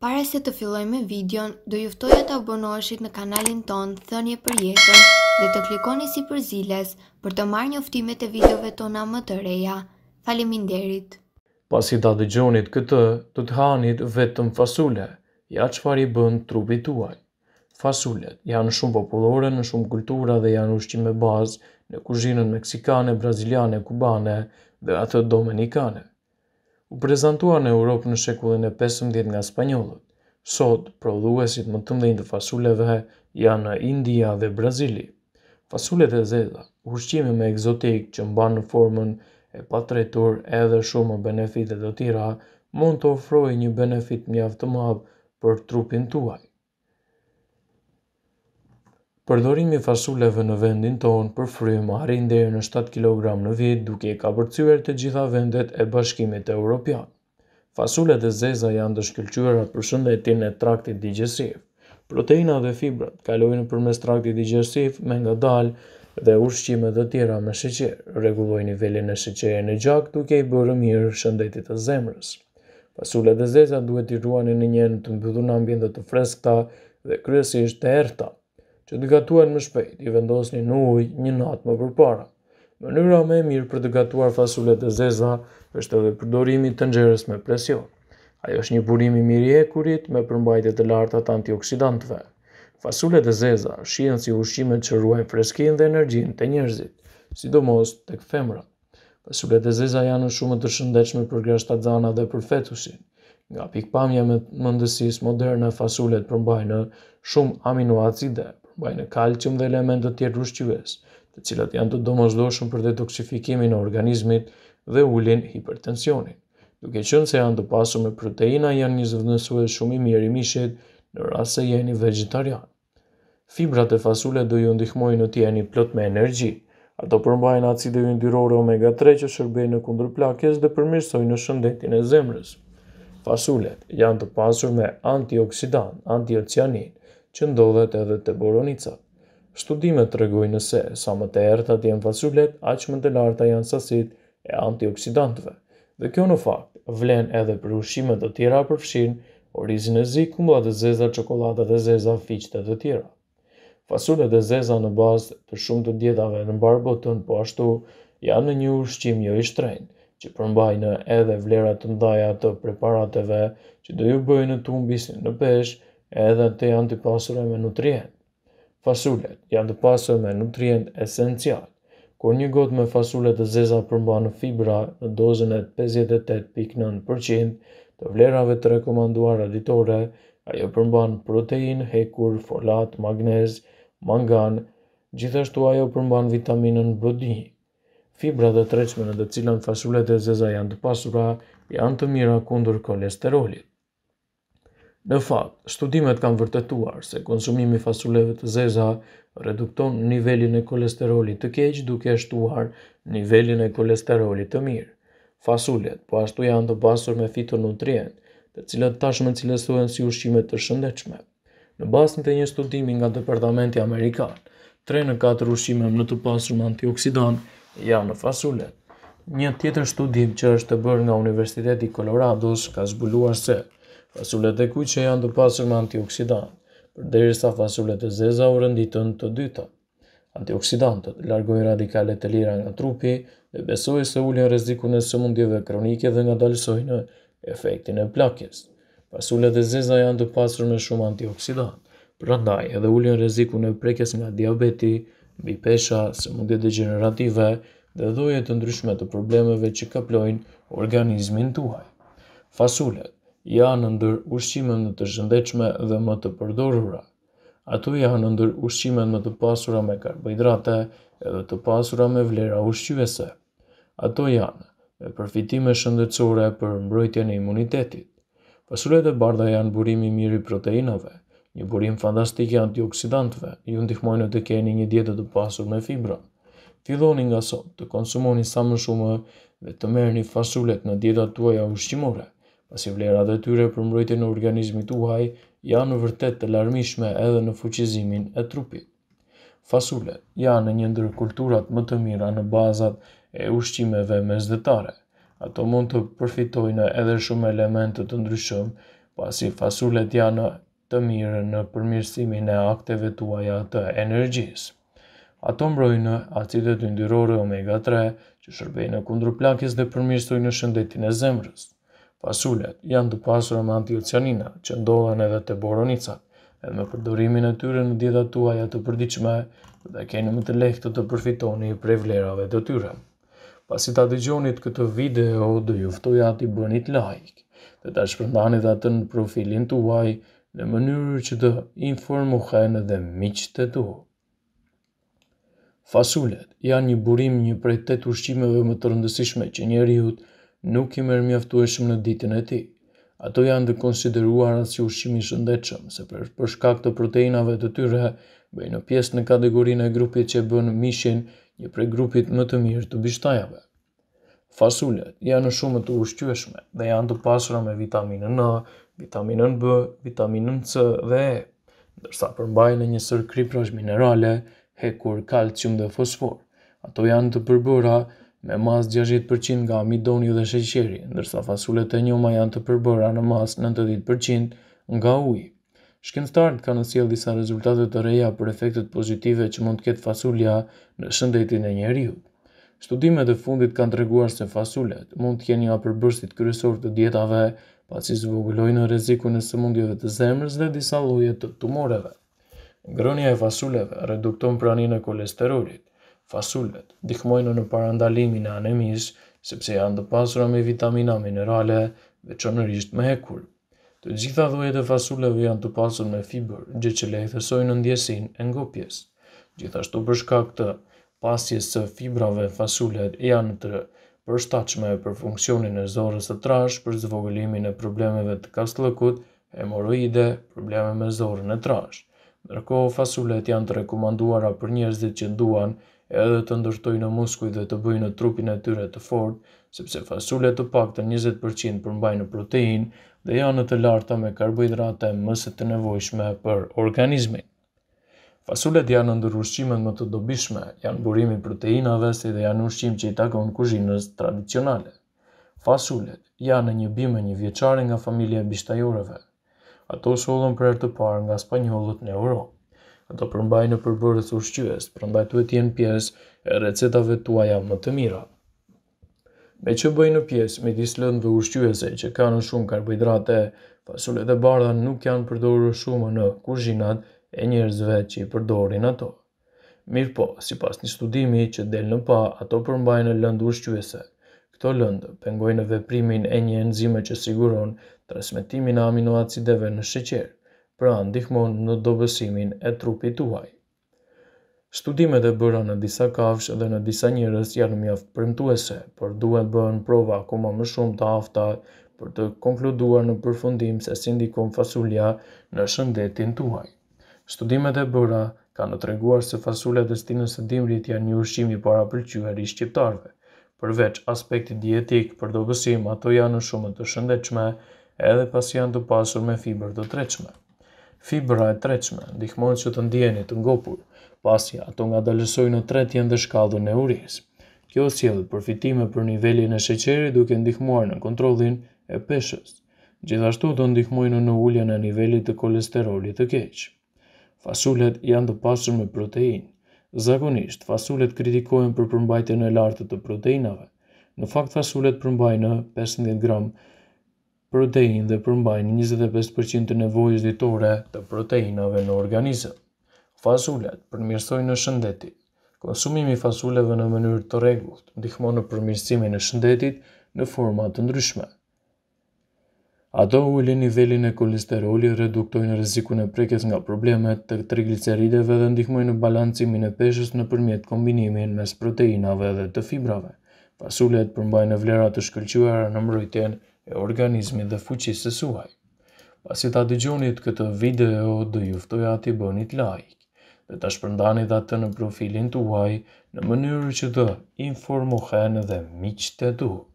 Pare se të filloj me videon, do juftoj e të abonoshit në kanalin ton, thënje për jetën dhe të klikoni si për ziles për të marrë një uftimet e videove tona më të reja. Falimin derit! Pas i da dhe gjonit këtë, të të hanit vetëm fasule, ja që i bënd trupi tuaj. Fasulet janë shumë populore në shumë kultura dhe janë ushqime bazë në kuzhinën meksikane, braziliane, kubane dhe atët dominikane u prezentua në Europë në shekullin e 15 nga Spanyollët, Sot, prodhuesit më të mdhejnë të fasuleve janë në India dhe Brazili. Fasulet e zedha, ushqime me egzotik që mba në formën e patretur edhe shumë benefit e të tira, mund të ofroj një benefit mjaftë mabë për trupin tuaj. Përdorimi i fasuleve në vendin tonë për frym arrin deri në 7 kg në vit, duke e kapërcyer të gjitha vendet e Bashkimit Evropian. Fasulet e zeza janë të për shëndetin e traktit digjestiv. Proteina dhe fibrat kalojnë përmes traktit digjestiv me ngadalë dhe ushqime të tjera me sheqer, rregullojnë nivelin e sheqerit në gjak duke i bërë mirë shëndetit të zemrës. Fasulet e zeza duhet i ruani në një enë të mbyllur në ambient të freskëta dhe kryesisht të errëta që të gatuan më shpejt, i vendosni në ujë një natë më përpara. Mënyra më e mirë për të gatuar fasulet e zeza është edhe përdorimi të nxerës me presion. Ajo është një burim i mirë i ekurit me përmbajtje të lartat të antioksidantëve. Fasulet e zeza shihen si ushqime që ruajnë freskinë dhe energjinë të njerëzit, sidomos tek këfemra. Fasulet e zeza janë shumë të shëndetshme për grashtazana dhe për fetusin. Nga pikpamja me mëndësis moderne, fasulet përmbajnë shumë aminoacide, bajnë kalqëm dhe elementet tjetë rrushqyves, të cilat janë të domozdoshëm për detoksifikimin në organizmit dhe ullin hipertensionin. Duke qënë se janë të pasu me proteina, janë një zëvëndësue shumë i mirë i mishit në rrasë se jeni vegetarian. Fibrat e fasule do ju ndihmojnë në tjeni plot me energji. Ato përmbajnë acide ju ndyrore omega 3 që shërbejnë në kundër plakjes dhe përmirësojnë në shëndetin e zemrës. Fasulet janë të pasur me antioksidan, antiocianin, që ndodhet edhe të boronica. Studimet të regojnë nëse, sa më të erë të atjen fasulet, aqë më të larta janë sasit e antioksidantëve. Dhe kjo në fakt, vlen edhe për ushimet të tjera përfshin, orizin e zi, kumbla dhe zeza, qokolata dhe zeza, fiqte dhe tjera. Fasulet dhe zeza në bazë të shumë të djetave në barbotën, botën, po ashtu janë në një ushqim jo i shtrejnë, që përmbajnë edhe vlerat të ndaja të preparateve që do ju bëjnë të umbisin në peshë, edhe të janë të pasur me nutrient. Fasulet janë të pasur me nutrient esencial. Kur një gotë me fasulet të zeza përmban fibra në dozën e 58.9% të vlerave të rekomanduara ditore, ajo përmban protein, hekur, folat, magnez, mangan, gjithashtu ajo përmban vitaminën B2. Fibra dhe treqme në të cilën fasulet e zeza janë të pasura, janë të mira kundur kolesterolit. Në fakt, studimet kanë vërtetuar se konsumimi i fasuleve të zeza redukton nivelin e kolesterolit të keq duke e shtuar nivelin e kolesterolit të mirë. Fasulet po ashtu janë të pasur me fitonutrient, të cilët tashmë cilësohen si ushqime të shëndetshme. Në bazë të një studimi nga Departamenti Amerikan, 3 në 4 ushqime më të pasur me antioksidant janë në fasule. Një tjetër studim që është të bërë nga Universiteti i Colorados ka zbuluar se fasulet e kuj që janë të pasur me antioksidant, për deri fasulet e zeza u rënditën të dyta. Antioksidantët largojnë radikale të lira nga trupi dhe besojnë se ullin rezikun e sëmundjeve kronike dhe nga dalësojnë efektin e plakjes. Fasulet e zeza janë të pasur me shumë antioksidant, për andaj edhe ullin rezikun e prekes nga diabeti, bipesha, sëmundje degenerative dhe dhojët të ndryshme të problemeve që kaplojnë organizmin tuaj. Fasulet janë ndër ushqime në të shëndechme dhe më të përdorura. Ato janë ndër ushqime në të pasura me karbohidrate edhe të pasura me vlera ushqyvese. Ato janë e përfitime shëndecore për mbrojtje në imunitetit. Pasuret e barda janë burimi miri proteinave, një burim fantastik e antioksidantve, ju ndihmojnë të keni një dietë të pasur me fibra. Fidhoni nga sot të konsumoni sa më shumë dhe të merë një fasulet në djetët tuaja ushqimore pasi vlerat e tyre për mbrojtjen e organizmit uhaj janë vërtet të larmishme edhe në fuqizimin e trupit. Fasule janë në një ndër kulturat më të mira në bazat e ushqimeve mesdhetare. Ato mund të përfitojnë edhe shumë elementet të ndryshëm, pasi fasulet janë të mirë në përmirësimin e akteve tuaja të energjisë. Ato mbrojnë acidet yndyrore omega 3, që shërbejnë kundër plakis dhe përmirësojnë shëndetin e zemrës. Fasulet janë të pasur me antioksidanina që ndodhen edhe te boronica, edhe me përdorimin e tyre në dietat tuaja të përditshme, do ta keni më të lehtë të përfitoni prej vlerave të tyre. Pasi ta dëgjoni këtë video, dhe ju ftoj atë bëni të like, të ta shpërndani atë në profilin tuaj në mënyrë që të informohen edhe miqtë të tu. Fasulet janë një burim një prej tetë ushqimeve më të rëndësishme që njeriu nuk i merë mjaftueshëm në ditën e ti. Ato janë të konsideruar atë si ushqimi shëndetshëm, se për shkak të proteinave të tyre, bëjnë në pjesë në kategorinë e grupit që bën mishin një prej grupit më të mirë të bishtajave. Fasulet janë shumë të ushqyeshme dhe janë të pasura me vitaminën A, vitaminën B, vitaminën C dhe E, ndërsa përmbajnë një sër minerale, hekur, kalcium dhe fosfor. Ato janë të përbëra me mas 60% nga midoni dhe sheqeri, ndërsa fasulet e njoma janë të përbëra në mas 90% nga uji. Shkenstarët ka nësiel disa rezultatet të reja për efektet pozitive që mund të ketë fasulja në shëndetin e njeriu. Studimet e fundit kanë treguar se fasulet mund të jenë një apërbërësit kryesor të dietave, pasi zvogëlojnë në reziku në sëmundjeve të zemrës dhe disa lojet të tumoreve. Ngronja e fasuleve redukton pranin e kolesterolit, fasulet dikmojnë në parandalimin e anemis, sepse janë të pasura me vitamina minerale dhe me hekur. Të gjitha dhujet e fasuleve janë të pasur me fiber, gjë që lehtësojnë në ndjesin e ngopjes. Gjithashtu përshka këtë pasjes së fibrave fasulet janë të përstachme për funksionin e zorës të trash për zvogëlimin e problemeve të kaslëkut, hemoroide, probleme me zorën e trash. Nërko, fasulet janë të rekomanduara për njerëzit që duan edhe të ndërtojnë muskuj dhe të bëjnë trupin e tyre të fort, sepse fasulet të pak të 20% përmbajnë protein dhe janë të larta me karbohidrate mëse të nevojshme për organizmin. Fasulet janë ndër ushqimet më të dobishme, janë burimi proteinave si dhe janë ushqim që i takon kuzhinës tradicionale. Fasulet janë një bimë një vjeqare nga familje bishtajoreve. Ato shodhën për e të parë nga spanjollët në Europë ato përmbajnë në përbërës ushqyës, përmbaj të tjenë pjesë e recetave tuaja më të mira. Me që bëjnë në pjesë me disë lëndëve ushqyëse që kanë shumë karbohidrate, pasullet e bardha nuk janë përdorë shumë në kuzhinat e njerëzve që i përdorin ato. Mirë po, si pas një studimi që del në pa, ato përmbajnë lëndë ushqyëse. Këto lëndë pengojnë veprimin e një enzime që siguron transmitimin e aminoacideve në sheqerë pra ndihmon në dobesimin e trupit tuaj. Studimet e bëra në disa kafsh dhe në disa njërës janë mjaft premtuese, por duhet bëhen prova akoma më shumë të afta për të konkluduar në përfundim se si ndikon fasulja në shëndetin tuaj. Studimet e bëra kanë të reguar se fasulja destinës të dimrit janë një ushqimi para pëlqyër i shqiptarve. Përveç aspektit dietik për dobesim, ato janë në shumë të shëndechme edhe pas janë të pasur me fiber të treqme fibra e treqme, ndihmojnë që të ndjeni të ngopur, pasi ato nga dalësoj në tretjen dhe shkallën e uris. Kjo sjellë përfitime për nivelin e sheqeri duke ndihmuar në kontrolin e peshës. Gjithashtu do ndihmojnë në ullja e nivelit të kolesterolit të keqë. Fasulet janë të pasur me protein. Zakonisht, fasulet kritikojnë për përmbajtjen e lartë të proteinave. Në fakt, fasulet përmbajnë 15 gram protein dhe përmbajnë 25% të nevojës ditore të proteinave në organizëm. Fasulet përmirësojnë në shëndetit. Konsumimi fasuleve në mënyrë të regullt, ndihmon në përmirësimin e shëndetit në format të ndryshme. Ato ullin nivelin e kolesteroli reduktojnë rizikun e prekjes nga problemet të triglicerideve dhe ndihmojnë në balancimin e peshës në përmjet kombinimin mes proteinave dhe të fibrave. Fasulet përmbajnë vlerat të shkëllqyara në mërëjtjen e organizmit dhe fuqisë së suaj. Pasi ta dëgjonit këtë video, dhe juftoj ati bënit like dhe ta shpërndani atë në profilin të uaj në mënyrë që dhe informohen dhe miqë të duhet.